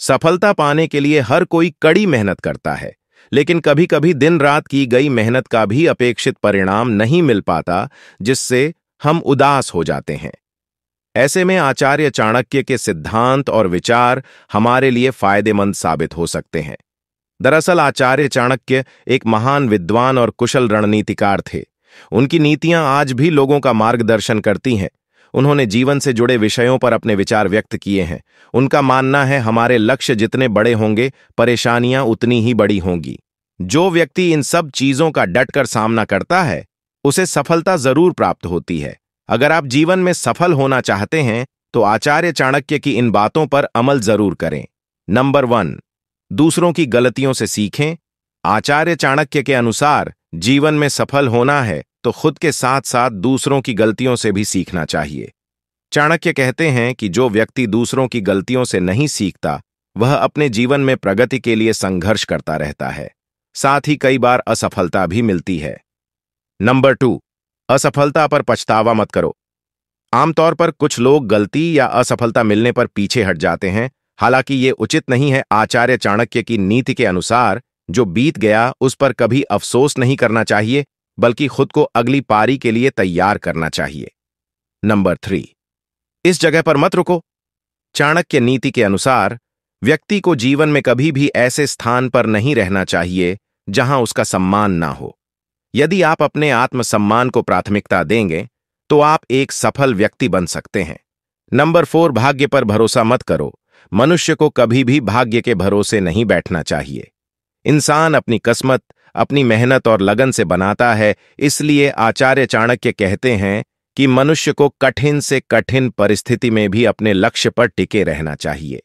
सफलता पाने के लिए हर कोई कड़ी मेहनत करता है लेकिन कभी कभी दिन रात की गई मेहनत का भी अपेक्षित परिणाम नहीं मिल पाता जिससे हम उदास हो जाते हैं ऐसे में आचार्य चाणक्य के सिद्धांत और विचार हमारे लिए फायदेमंद साबित हो सकते हैं दरअसल आचार्य चाणक्य एक महान विद्वान और कुशल रणनीतिकार थे उनकी नीतियां आज भी लोगों का मार्गदर्शन करती हैं उन्होंने जीवन से जुड़े विषयों पर अपने विचार व्यक्त किए हैं उनका मानना है हमारे लक्ष्य जितने बड़े होंगे परेशानियां उतनी ही बड़ी होंगी जो व्यक्ति इन सब चीजों का डटकर सामना करता है उसे सफलता जरूर प्राप्त होती है अगर आप जीवन में सफल होना चाहते हैं तो आचार्य चाणक्य की इन बातों पर अमल जरूर करें नंबर वन दूसरों की गलतियों से सीखें आचार्य चाणक्य के अनुसार जीवन में सफल होना है तो खुद के साथ साथ दूसरों की गलतियों से भी सीखना चाहिए चाणक्य कहते हैं कि जो व्यक्ति दूसरों की गलतियों से नहीं सीखता वह अपने जीवन में प्रगति के लिए संघर्ष करता रहता है साथ ही कई बार असफलता भी मिलती है नंबर टू असफलता पर पछतावा मत करो आमतौर पर कुछ लोग गलती या असफलता मिलने पर पीछे हट जाते हैं हालांकि ये उचित नहीं है आचार्य चाणक्य की नीति के अनुसार जो बीत गया उस पर कभी अफसोस नहीं करना चाहिए बल्कि खुद को अगली पारी के लिए तैयार करना चाहिए नंबर थ्री इस जगह पर मत रुको चाणक्य नीति के अनुसार व्यक्ति को जीवन में कभी भी ऐसे स्थान पर नहीं रहना चाहिए जहां उसका सम्मान ना हो यदि आप अपने आत्मसम्मान को प्राथमिकता देंगे तो आप एक सफल व्यक्ति बन सकते हैं नंबर फोर भाग्य पर भरोसा मत करो मनुष्य को कभी भी भाग्य के भरोसे नहीं बैठना चाहिए इंसान अपनी किस्मत अपनी मेहनत और लगन से बनाता है इसलिए आचार्य चाणक्य कहते हैं कि मनुष्य को कठिन से कठिन परिस्थिति में भी अपने लक्ष्य पर टिके रहना चाहिए